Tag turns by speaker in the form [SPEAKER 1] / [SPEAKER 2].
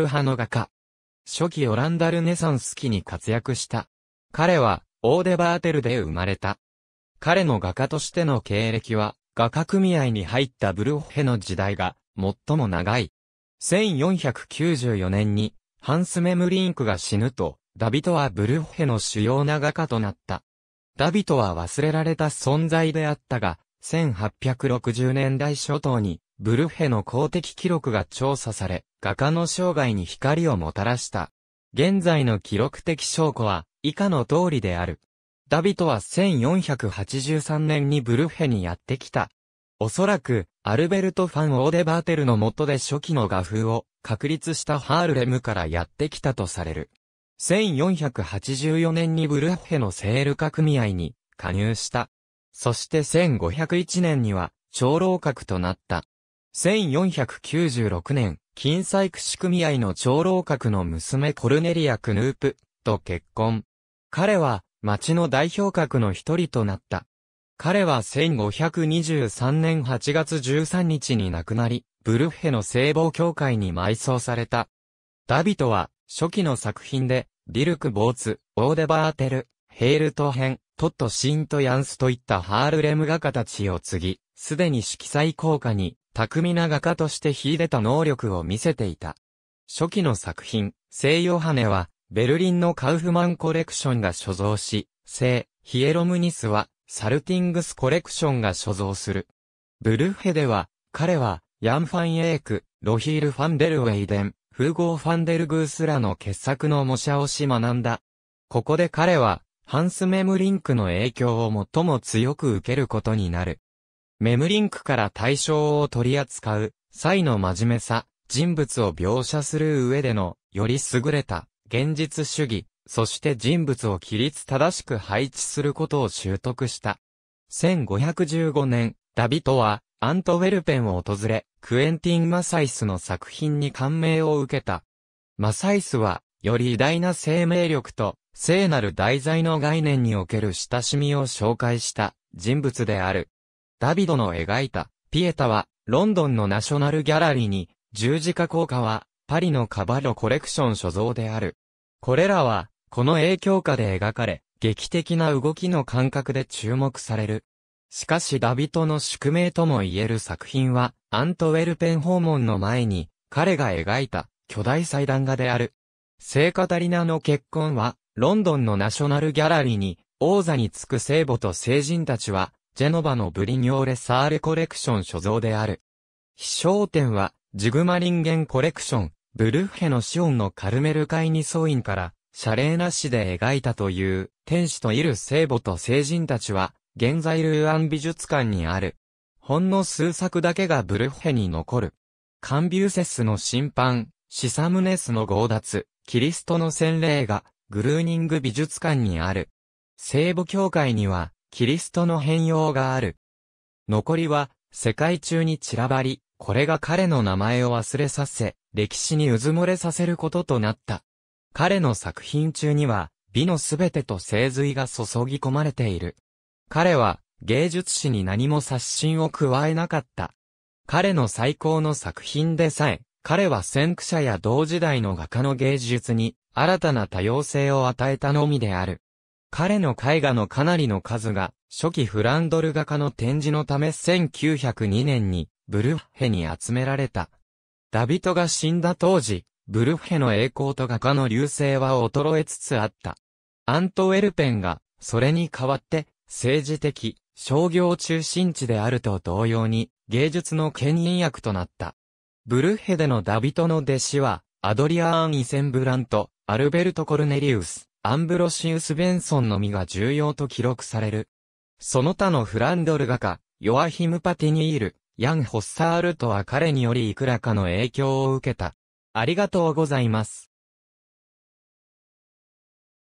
[SPEAKER 1] プ派の画家。初期オランダルネサンス期に活躍した。彼は、オーデバーテルで生まれた。彼の画家としての経歴は、画家組合に入ったブルッヘの時代が、最も長い。1494年に、ハンス・メムリンクが死ぬと、ダビトはブルッヘの主要な画家となった。ダビトは忘れられた存在であったが、1860年代初頭に、ブルッヘの公的記録が調査され、画家の生涯に光をもたらした。現在の記録的証拠は、以下の通りである。ダビトは1483年にブルッヘにやってきた。おそらく、アルベルト・ファン・オーデ・バーテルの下で初期の画風を確立したハールレムからやってきたとされる。1484年にブルッヘのセール化組合に加入した。そして1501年には、長老閣となった。1496年、金細工仕組合の長老閣の娘コルネリア・クヌープと結婚。彼は、町の代表格の一人となった。彼は1523年8月13日に亡くなり、ブルッヘの聖望教会に埋葬された。ダビトは、初期の作品で、ディルク・ボーツ、オーデバーテル、ヘールト編、トット・シント・ヤンスといったハールレム画家たちを継ぎ、すでに色彩効果に、巧みな画家として秀でた能力を見せていた。初期の作品、聖ヨハネは、ベルリンのカウフマンコレクションが所蔵し、聖、ヒエロムニスは、サルティングスコレクションが所蔵する。ブルッヘでは、彼は、ヤン・ファン・エーク、ロヒール・ファンデル・ウェイデン、フーゴー・ファンデル・グースらの傑作の模写をし学んだ。ここで彼は、ハンスメムリンクの影響を最も強く受けることになる。メムリンクから対象を取り扱う、際の真面目さ、人物を描写する上での、より優れた、現実主義、そして人物を規律正しく配置することを習得した。1515年、ダビトは、アントウェルペンを訪れ、クエンティン・マサイスの作品に感銘を受けた。マサイスは、より偉大な生命力と聖なる題材の概念における親しみを紹介した人物である。ダビドの描いたピエタは、ロンドンのナショナルギャラリーに、十字架効果は、パリのカバロコレクション所蔵である。これらは、この影響下で描かれ、劇的な動きの感覚で注目される。しかしダビトの宿命とも言える作品は、アントウェルペン訪問の前に、彼が描いた巨大祭壇画である。聖カタリナの結婚は、ロンドンのナショナルギャラリーに、王座につく聖母と聖人たちは、ジェノバのブリニョーレ・サーレコレクション所蔵である。飛翔展は、ジグマリンゲンコレクション、ブルッヘのシオンのカルメル会に総員から、謝礼なしで描いたという、天使といる聖母と聖人たちは、現在ルーアン美術館にある。ほんの数作だけがブルッヘに残る。カンビューセスの審判、シサムネスの強奪、キリストの洗礼が、グルーニング美術館にある。聖母教会には、キリストの変容がある。残りは、世界中に散らばり、これが彼の名前を忘れさせ、歴史にうずもれさせることとなった。彼の作品中には、美のすべてと精髄が注ぎ込まれている。彼は、芸術史に何も刷新を加えなかった。彼の最高の作品でさえ、彼は先駆者や同時代の画家の芸術に新たな多様性を与えたのみである。彼の絵画のかなりの数が初期フランドル画家の展示のため1902年にブルッヘに集められた。ダビトが死んだ当時、ブルッヘの栄光と画家の流星は衰えつつあった。アントウェルペンが、それに代わって、政治的、商業中心地であると同様に、芸術の権威役となった。ブルッヘでのダビトの弟子は、アドリアーン・イセンブラント、アルベルト・コルネリウス、アンブロシウス・ベンソンのみが重要と記録される。その他のフランドル画家、ヨアヒム・パティニール、ヤン・ホッサールとは彼によりいくらかの影響を受けた。ありがとうございます。